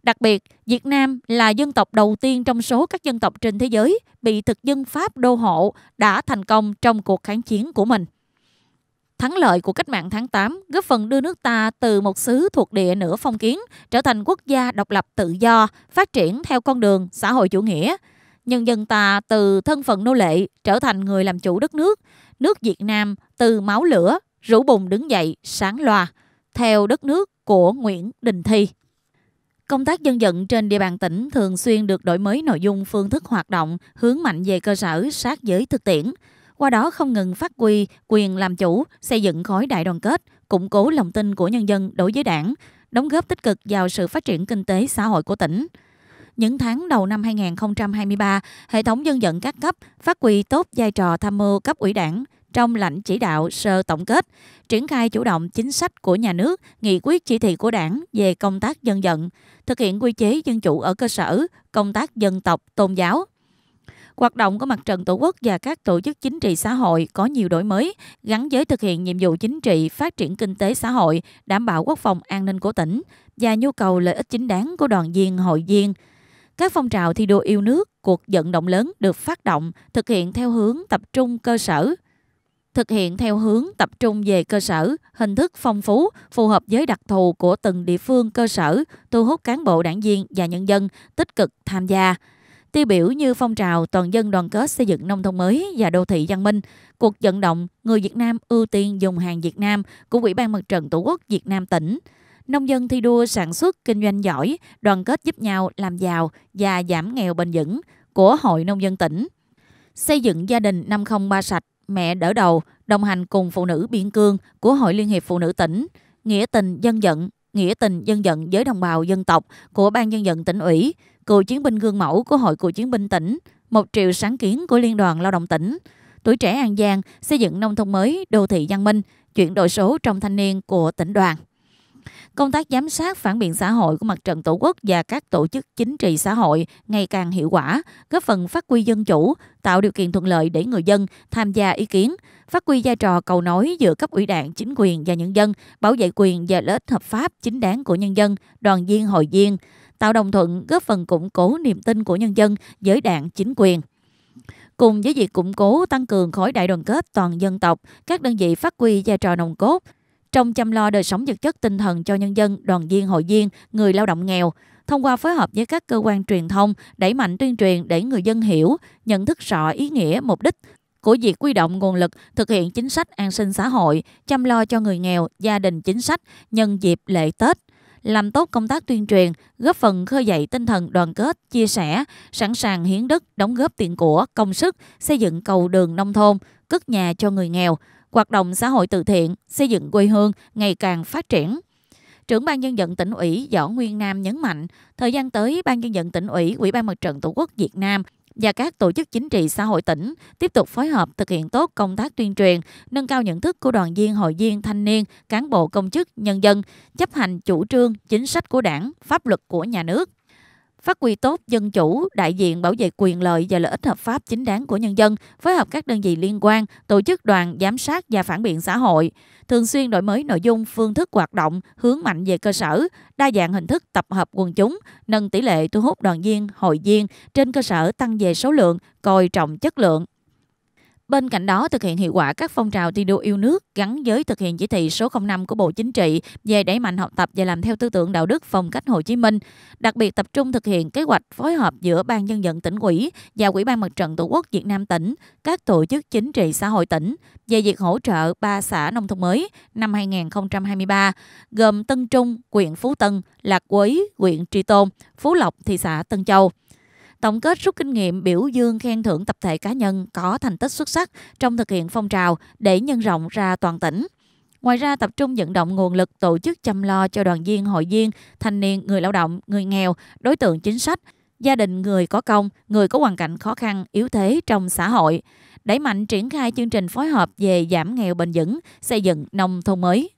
Đặc biệt, Việt Nam là dân tộc đầu tiên trong số các dân tộc trên thế giới bị thực dân Pháp đô hộ đã thành công trong cuộc kháng chiến của mình. Thắng lợi của cách mạng tháng 8 góp phần đưa nước ta từ một xứ thuộc địa nửa phong kiến trở thành quốc gia độc lập tự do, phát triển theo con đường xã hội chủ nghĩa. Nhân dân ta từ thân phận nô lệ trở thành người làm chủ đất nước. Nước Việt Nam từ máu lửa, rũ bùng đứng dậy, sáng loa, theo đất nước của Nguyễn Đình Thi. Công tác dân vận trên địa bàn tỉnh thường xuyên được đổi mới nội dung phương thức hoạt động, hướng mạnh về cơ sở sát với thực tiễn. Qua đó không ngừng phát huy quyền làm chủ, xây dựng khối đại đoàn kết, củng cố lòng tin của nhân dân đối với đảng, đóng góp tích cực vào sự phát triển kinh tế xã hội của tỉnh. Những tháng đầu năm 2023, hệ thống dân vận các cấp phát huy tốt vai trò tham mưu cấp ủy đảng, trong lãnh chỉ đạo sơ tổng kết, triển khai chủ động chính sách của nhà nước, nghị quyết chỉ thị của đảng về công tác dân vận, thực hiện quy chế dân chủ ở cơ sở, công tác dân tộc, tôn giáo. Hoạt động của mặt trận Tổ quốc và các tổ chức chính trị xã hội có nhiều đổi mới, gắn với thực hiện nhiệm vụ chính trị, phát triển kinh tế xã hội, đảm bảo quốc phòng an ninh của tỉnh và nhu cầu lợi ích chính đáng của đoàn viên, hội viên. Các phong trào thi đua yêu nước, cuộc vận động lớn được phát động, thực hiện theo hướng tập trung cơ sở, thực hiện theo hướng tập trung về cơ sở, hình thức phong phú, phù hợp với đặc thù của từng địa phương cơ sở, thu hút cán bộ đảng viên và nhân dân tích cực tham gia tiêu biểu như phong trào toàn dân đoàn kết xây dựng nông thôn mới và đô thị văn minh, cuộc vận động người Việt Nam ưu tiên dùng hàng Việt Nam của Ủy ban Mặt trận Tổ quốc Việt Nam tỉnh. Nông dân thi đua sản xuất kinh doanh giỏi, đoàn kết giúp nhau làm giàu và giảm nghèo bền vững của Hội Nông dân tỉnh. Xây dựng gia đình 503 sạch mẹ đỡ đầu, đồng hành cùng phụ nữ biên cương của Hội Liên hiệp Phụ nữ tỉnh, nghĩa tình dân vận, nghĩa tình dân vận với đồng bào dân tộc của Ban dân vận tỉnh ủy, cựu chiến binh gương mẫu của Hội Cựu chiến binh tỉnh, một triệu sáng kiến của Liên đoàn Lao động tỉnh, tuổi trẻ An Giang xây dựng nông thôn mới, đô thị văn minh, chuyển đổi số trong thanh niên của tỉnh đoàn. Công tác giám sát phản biện xã hội của mặt trận Tổ quốc và các tổ chức chính trị xã hội ngày càng hiệu quả, góp phần phát huy dân chủ, tạo điều kiện thuận lợi để người dân tham gia ý kiến, phát huy vai trò cầu nối giữa cấp ủy đảng, chính quyền và nhân dân, bảo vệ quyền và lợi ích hợp pháp chính đáng của nhân dân, đoàn viên hội viên, tạo đồng thuận góp phần củng cố niềm tin của nhân dân với đảng, chính quyền. Cùng với việc củng cố tăng cường khối đại đoàn kết toàn dân tộc, các đơn vị phát huy vai trò nòng cốt, trong chăm lo đời sống vật chất tinh thần cho nhân dân, đoàn viên, hội viên, người lao động nghèo, thông qua phối hợp với các cơ quan truyền thông đẩy mạnh tuyên truyền để người dân hiểu, nhận thức rõ ý nghĩa, mục đích của việc quy động nguồn lực thực hiện chính sách an sinh xã hội, chăm lo cho người nghèo, gia đình chính sách nhân dịp lễ Tết làm tốt công tác tuyên truyền, góp phần khơi dậy tinh thần đoàn kết, chia sẻ, sẵn sàng hiến đất, đóng góp tiền của, công sức, xây dựng cầu đường nông thôn, cất nhà cho người nghèo, hoạt động xã hội từ thiện, xây dựng quê hương ngày càng phát triển. Trưởng ban dân vận tỉnh ủy Võ Nguyên Nam nhấn mạnh, thời gian tới ban dân vận tỉnh ủy, Ủy ban Mặt trận Tổ quốc Việt Nam và các tổ chức chính trị xã hội tỉnh tiếp tục phối hợp thực hiện tốt công tác tuyên truyền, nâng cao nhận thức của đoàn viên hội viên thanh niên, cán bộ công chức, nhân dân, chấp hành chủ trương, chính sách của đảng, pháp luật của nhà nước, phát huy tốt dân chủ, đại diện bảo vệ quyền lợi và lợi ích hợp pháp chính đáng của nhân dân, phối hợp các đơn vị liên quan, tổ chức đoàn giám sát và phản biện xã hội, thường xuyên đổi mới nội dung, phương thức hoạt động, hướng mạnh về cơ sở, đa dạng hình thức tập hợp quần chúng, nâng tỷ lệ thu hút đoàn viên, hội viên trên cơ sở tăng về số lượng, coi trọng chất lượng. Bên cạnh đó, thực hiện hiệu quả các phong trào thi đua yêu nước gắn với thực hiện chỉ thị số 05 của Bộ Chính trị về đẩy mạnh học tập và làm theo tư tưởng đạo đức phong cách Hồ Chí Minh, đặc biệt tập trung thực hiện kế hoạch phối hợp giữa Ban dân vận tỉnh ủy và Ủy ban Mặt trận Tổ quốc Việt Nam tỉnh, các tổ chức chính trị xã hội tỉnh về việc hỗ trợ ba xã nông thôn mới năm 2023 gồm Tân Trung, huyện Phú Tân, Lạc Quế, huyện Tri Tôn, Phú Lộc, thị xã Tân Châu tổng kết rút kinh nghiệm biểu dương khen thưởng tập thể cá nhân có thành tích xuất sắc trong thực hiện phong trào để nhân rộng ra toàn tỉnh. Ngoài ra tập trung vận động nguồn lực tổ chức chăm lo cho đoàn viên, hội viên, thanh niên, người lao động, người nghèo, đối tượng chính sách, gia đình người có công, người có hoàn cảnh khó khăn, yếu thế trong xã hội. Đẩy mạnh triển khai chương trình phối hợp về giảm nghèo bền vững, xây dựng nông thôn mới.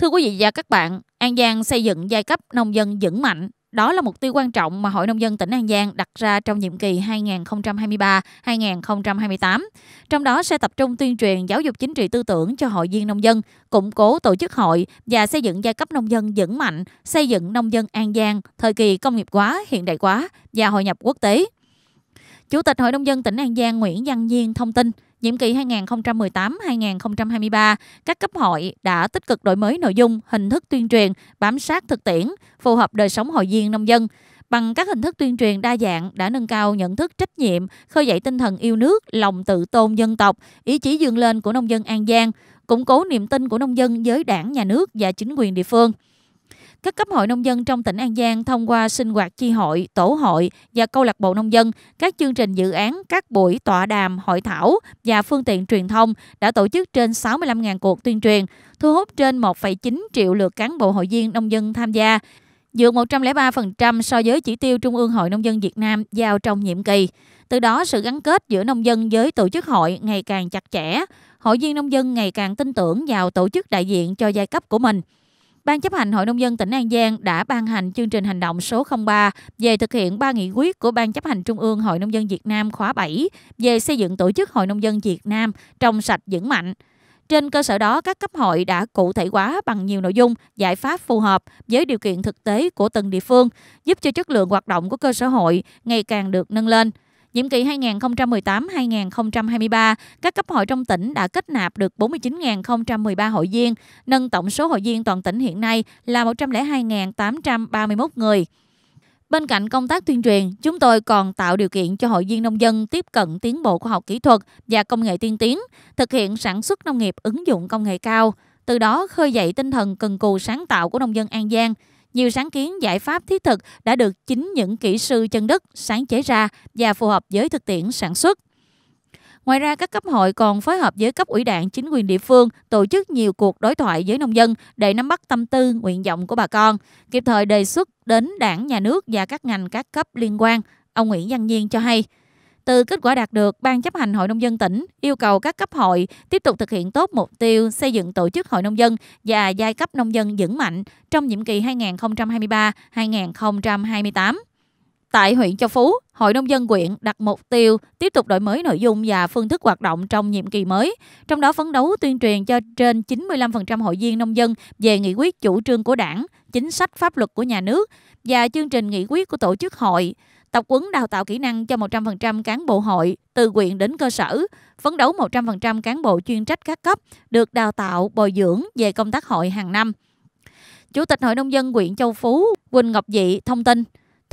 Thưa quý vị và các bạn, An Giang xây dựng giai cấp nông dân vững mạnh. Đó là mục tiêu quan trọng mà Hội Nông dân tỉnh An Giang đặt ra trong nhiệm kỳ 2023-2028. Trong đó sẽ tập trung tuyên truyền giáo dục chính trị tư tưởng cho hội viên nông dân, củng cố tổ chức hội và xây dựng giai cấp nông dân vững mạnh, xây dựng nông dân An Giang thời kỳ công nghiệp hóa, hiện đại hóa và hội nhập quốc tế. Chủ tịch Hội nông dân tỉnh An Giang Nguyễn Văn Nhiên thông tin, nhiệm kỳ 2018-2023, các cấp hội đã tích cực đổi mới nội dung, hình thức tuyên truyền, bám sát thực tiễn, phù hợp đời sống hội viên nông dân. Bằng các hình thức tuyên truyền đa dạng đã nâng cao nhận thức trách nhiệm, khơi dậy tinh thần yêu nước, lòng tự tôn dân tộc, ý chí dương lên của nông dân An Giang, củng cố niềm tin của nông dân với đảng, nhà nước và chính quyền địa phương. Các cấp hội nông dân trong tỉnh An Giang thông qua sinh hoạt chi hội, tổ hội và câu lạc bộ nông dân, các chương trình dự án, các buổi tọa đàm, hội thảo và phương tiện truyền thông đã tổ chức trên 65.000 cuộc tuyên truyền, thu hút trên 1,9 triệu lượt cán bộ hội viên nông dân tham gia, vượt 103% so với chỉ tiêu Trung ương Hội Nông dân Việt Nam giao trong nhiệm kỳ. Từ đó, sự gắn kết giữa nông dân với tổ chức hội ngày càng chặt chẽ, hội viên nông dân ngày càng tin tưởng vào tổ chức đại diện cho giai cấp của mình. Ban chấp hành Hội nông dân tỉnh An Giang đã ban hành chương trình hành động số 03 về thực hiện ba nghị quyết của Ban chấp hành Trung ương Hội nông dân Việt Nam khóa 7 về xây dựng tổ chức Hội nông dân Việt Nam trong sạch vững mạnh. Trên cơ sở đó, các cấp hội đã cụ thể hóa bằng nhiều nội dung, giải pháp phù hợp với điều kiện thực tế của từng địa phương, giúp cho chất lượng hoạt động của cơ sở hội ngày càng được nâng lên. Nhiệm kỳ 2018-2023, các cấp hội trong tỉnh đã kết nạp được 49.013 hội viên, nâng tổng số hội viên toàn tỉnh hiện nay là 102.831 người. Bên cạnh công tác tuyên truyền, chúng tôi còn tạo điều kiện cho hội viên nông dân tiếp cận tiến bộ khoa học kỹ thuật và công nghệ tiên tiến, thực hiện sản xuất nông nghiệp ứng dụng công nghệ cao, từ đó khơi dậy tinh thần cần cù sáng tạo của nông dân An Giang – nhiều sáng kiến giải pháp thiết thực đã được chính những kỹ sư chân đất sáng chế ra và phù hợp với thực tiễn sản xuất. Ngoài ra, các cấp hội còn phối hợp với cấp ủy đảng chính quyền địa phương tổ chức nhiều cuộc đối thoại với nông dân để nắm bắt tâm tư, nguyện vọng của bà con, kịp thời đề xuất đến đảng, nhà nước và các ngành các cấp liên quan. Ông Nguyễn Văn Nhiên cho hay. Từ kết quả đạt được, Ban chấp hành Hội Nông dân tỉnh yêu cầu các cấp hội tiếp tục thực hiện tốt mục tiêu xây dựng tổ chức Hội Nông dân và giai cấp nông dân vững mạnh trong nhiệm kỳ 2023-2028. Tại huyện Châu Phú, Hội Nông dân quyện đặt mục tiêu tiếp tục đổi mới nội dung và phương thức hoạt động trong nhiệm kỳ mới, trong đó phấn đấu tuyên truyền cho trên 95% hội viên nông dân về nghị quyết chủ trương của đảng, chính sách pháp luật của nhà nước và chương trình nghị quyết của tổ chức hội, tập quấn đào tạo kỹ năng cho 100% cán bộ hội từ quyện đến cơ sở, phấn đấu 100% cán bộ chuyên trách các cấp được đào tạo bồi dưỡng về công tác hội hàng năm. Chủ tịch Hội nông dân huyện Châu Phú Quỳnh Ngọc Dị thông tin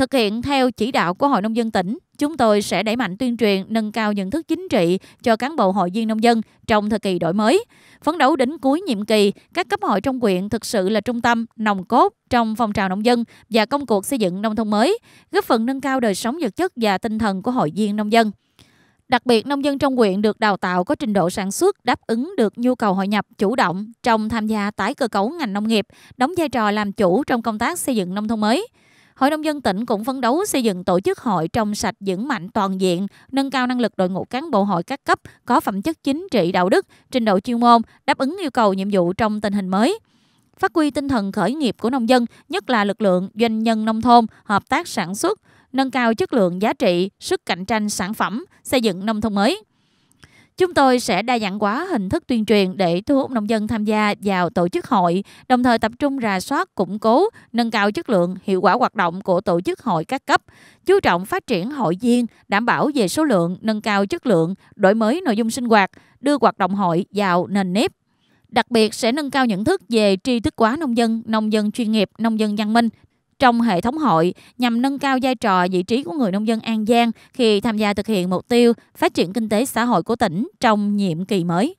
Thực hiện theo chỉ đạo của Hội Nông dân tỉnh, chúng tôi sẽ đẩy mạnh tuyên truyền nâng cao nhận thức chính trị cho cán bộ hội viên nông dân trong thời kỳ đổi mới. Phấn đấu đến cuối nhiệm kỳ, các cấp hội trong quyện thực sự là trung tâm, nòng cốt trong phong trào nông dân và công cuộc xây dựng nông thôn mới, góp phần nâng cao đời sống vật chất và tinh thần của hội viên nông dân. Đặc biệt, nông dân trong huyện được đào tạo có trình độ sản xuất đáp ứng được nhu cầu hội nhập chủ động trong tham gia tái cơ cấu ngành nông nghiệp, đóng vai trò làm chủ trong công tác xây dựng nông thôn mới. Hội nông dân tỉnh cũng phấn đấu xây dựng tổ chức hội trong sạch vững mạnh toàn diện, nâng cao năng lực đội ngũ cán bộ hội các cấp có phẩm chất chính trị đạo đức, trình độ chuyên môn, đáp ứng yêu cầu nhiệm vụ trong tình hình mới phát huy tinh thần khởi nghiệp của nông dân, nhất là lực lượng doanh nhân nông thôn, hợp tác sản xuất, nâng cao chất lượng giá trị, sức cạnh tranh sản phẩm, xây dựng nông thôn mới. Chúng tôi sẽ đa dạng hóa hình thức tuyên truyền để thu hút nông dân tham gia vào tổ chức hội, đồng thời tập trung rà soát, củng cố, nâng cao chất lượng, hiệu quả hoạt động của tổ chức hội các cấp, chú trọng phát triển hội viên, đảm bảo về số lượng, nâng cao chất lượng, đổi mới nội dung sinh hoạt, đưa hoạt động hội vào nền nếp đặc biệt sẽ nâng cao nhận thức về tri thức hóa nông dân, nông dân chuyên nghiệp, nông dân văn minh, trong hệ thống hội nhằm nâng cao vai trò vị trí của người nông dân An Giang khi tham gia thực hiện mục tiêu phát triển kinh tế xã hội của tỉnh trong nhiệm kỳ mới.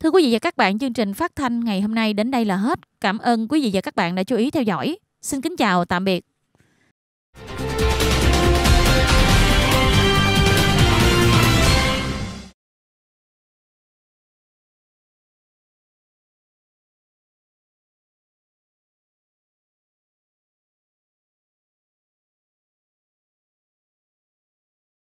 Thưa quý vị và các bạn, chương trình phát thanh ngày hôm nay đến đây là hết. Cảm ơn quý vị và các bạn đã chú ý theo dõi. Xin kính chào, tạm biệt.